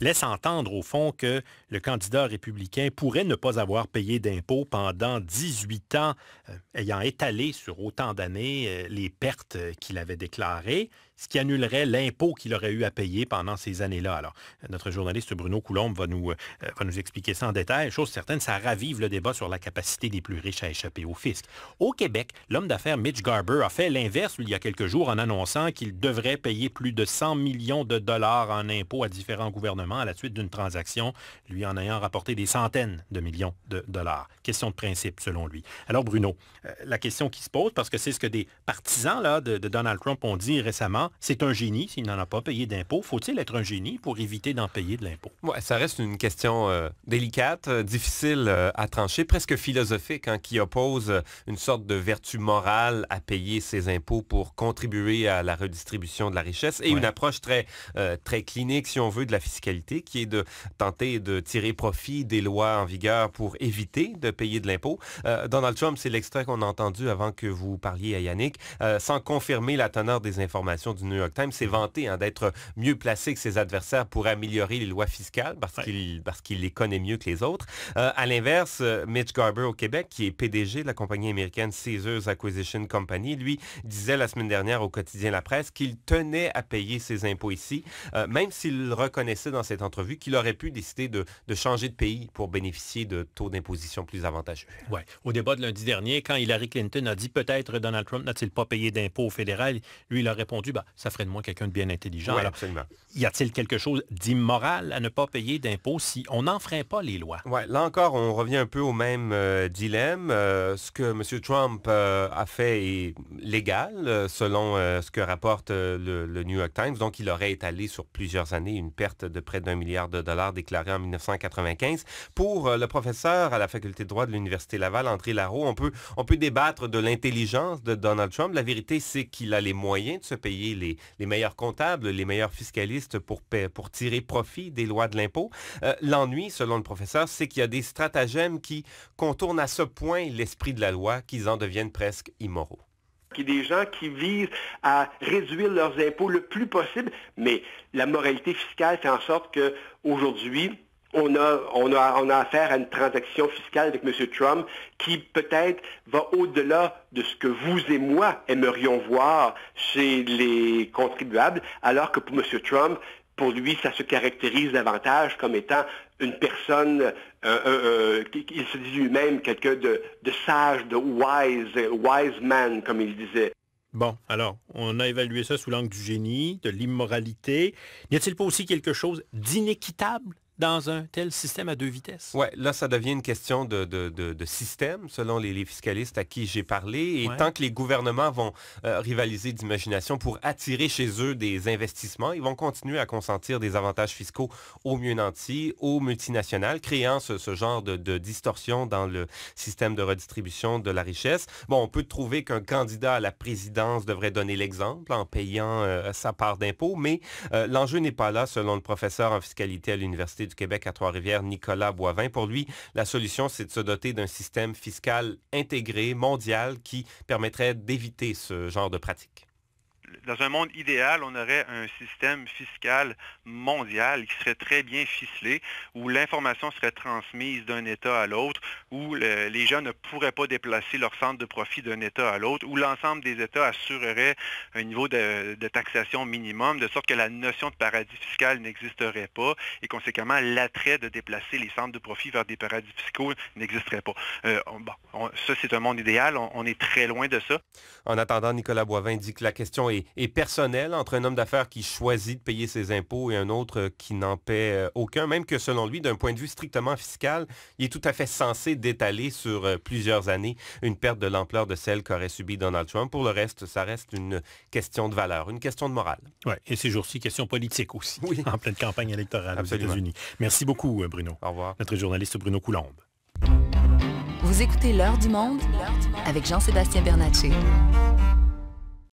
laisse entendre au fond que le candidat républicain pourrait ne pas avoir payé d'impôts pendant 18 ans, euh, ayant étalé sur autant d'années euh, les pertes euh, qu'il avait déclarées, ce qui annulerait l'impôt qu'il aurait eu à payer pendant ces années-là. Alors, notre journaliste Bruno Coulombe va nous, va nous expliquer ça en détail. Chose certaine, ça ravive le débat sur la capacité des plus riches à échapper au fisc. Au Québec, l'homme d'affaires Mitch Garber a fait l'inverse il y a quelques jours en annonçant qu'il devrait payer plus de 100 millions de dollars en impôts à différents gouvernements à la suite d'une transaction, lui en ayant rapporté des centaines de millions de dollars. Question de principe, selon lui. Alors, Bruno, euh, la question qui se pose, parce que c'est ce que des partisans là, de, Donald Trump ont dit récemment, c'est un génie s'il n'en a pas payé d'impôts. Faut-il être un génie pour éviter d'en payer de l'impôt? Ouais, ça reste une question euh, délicate, euh, difficile à trancher, presque philosophique, hein, qui oppose une sorte de vertu morale à payer ses impôts pour contribuer à la redistribution de la richesse et une approche très, très clinique, si on veut, de la fiscalité qui est de tenter de tirer profit des lois en vigueur pour éviter de payer de l'impôt. Euh, Donald Trump, c'est l'extrait qu'on a entendu avant que vous parliez à Yannick, euh, sans confirmer la teneur des informations du New York Times, s'est vanté hein, d'être mieux placé que ses adversaires pour améliorer les lois fiscales parce qu'il parce qu'il les connaît mieux que les autres. Euh, à l'inverse, Mitch Garber au Québec, qui est PDG de la compagnie américaine Caesars Acquisition Company, lui disait la semaine dernière au quotidien La Presse qu'il tenait à payer ses impôts ici, même s'il reconnaissait dans cette entrevue qu'il aurait pu décider de, changer de pays pour bénéficier de taux d'imposition plus avantageux. Oui. Au débat de lundi dernier, quand Hillary Clinton a dit peut-être Donald Trump n'a-t-il pas payé d'impôts au fédéral, lui, il a répondu bah, ça ferait de moi quelqu'un de bien intelligent. Oui, absolument. Y a-t-il quelque chose d'immoral à ne pas payer d'impôts si on n'enfreint pas les lois? Oui. Là encore, on revient un peu au même euh, dilemme. Euh, ce que M. Trump euh, a fait est légal, selon ce que rapporte le, New York Times. Donc, il aurait étalé sur plusieurs années une perte de près d'un milliard de dollars déclaré en 1995. Pour euh, le professeur à la faculté de droit de l'Université Laval, André Larrault, on peut, on peut débattre de l'intelligence de Donald Trump. La vérité, c'est qu'il a les moyens de se payer les, meilleurs comptables, les meilleurs fiscalistes pour, pour tirer profit des lois de l'impôt. Euh, l'ennui, selon le professeur, c'est qu'il y a des stratagèmes qui contournent à ce point l'esprit de la loi qu'ils en deviennent presque immoraux des gens qui visent à réduire leurs impôts le plus possible. Mais la moralité fiscale fait en sorte qu'aujourd'hui, on a, on, on a affaire à une transaction fiscale avec M. Trump qui peut-être va au-delà de ce que vous et moi aimerions voir chez les contribuables, alors que pour M. Trump, pour lui, ça se caractérise davantage comme étant une personne, euh, euh, euh, il se dit lui-même quelqu'un de, de, sage, de wise, wise man, comme il disait. Bon, alors, on a évalué ça sous l'angle du génie, de l'immoralité. N'y a-t-il pas aussi quelque chose d'inéquitable dans un tel système à deux vitesses? Oui, là, ça devient une question de, système, selon les, fiscalistes à qui j'ai parlé. Et tant que les gouvernements vont euh, rivaliser d'imagination pour attirer chez eux des investissements, ils vont continuer à consentir des avantages fiscaux aux mieux nantis, aux multinationales, créant ce, genre de, distorsion dans le système de redistribution de la richesse. Bon, on peut trouver qu'un candidat à la présidence devrait donner l'exemple en payant euh, sa part d'impôts, mais euh, l'enjeu n'est pas là, selon le professeur en fiscalité à l'Université du Québec à Trois-Rivières, Nicolas Boivin. Pour lui, la solution, c'est de se doter d'un système fiscal intégré, mondial, qui permettrait d'éviter ce genre de pratique dans un monde idéal, on aurait un système fiscal mondial qui serait très bien ficelé, où l'information serait transmise d'un État à l'autre, où les gens ne pourraient pas déplacer leur centre de profit d'un État à l'autre, où l'ensemble des États assurerait un niveau de, taxation minimum, de sorte que la notion de paradis fiscal n'existerait pas et conséquemment l'attrait de déplacer les centres de profit vers des paradis fiscaux n'existerait pas. Euh, bon, ça, c'est un monde idéal, on est très loin de ça. En attendant, Nicolas Boivin dit que la question est et, personnel entre un homme d'affaires qui choisit de payer ses impôts et un autre euh, qui n'en paie euh, aucun, même que selon lui, d'un point de vue strictement fiscal, il est tout à fait censé d'étaler sur euh, plusieurs années une perte de l'ampleur de celle qu'aurait subi Donald Trump. Pour le reste, ça reste une question de valeur, une question de morale. Oui, et ces jours-ci, question politique aussi, en pleine campagne électorale aux États-Unis. Merci beaucoup, Bruno. Au revoir. Notre journaliste Bruno Coulombe. Vous écoutez L'heure du monde avec Jean-Sébastien Bernatchez.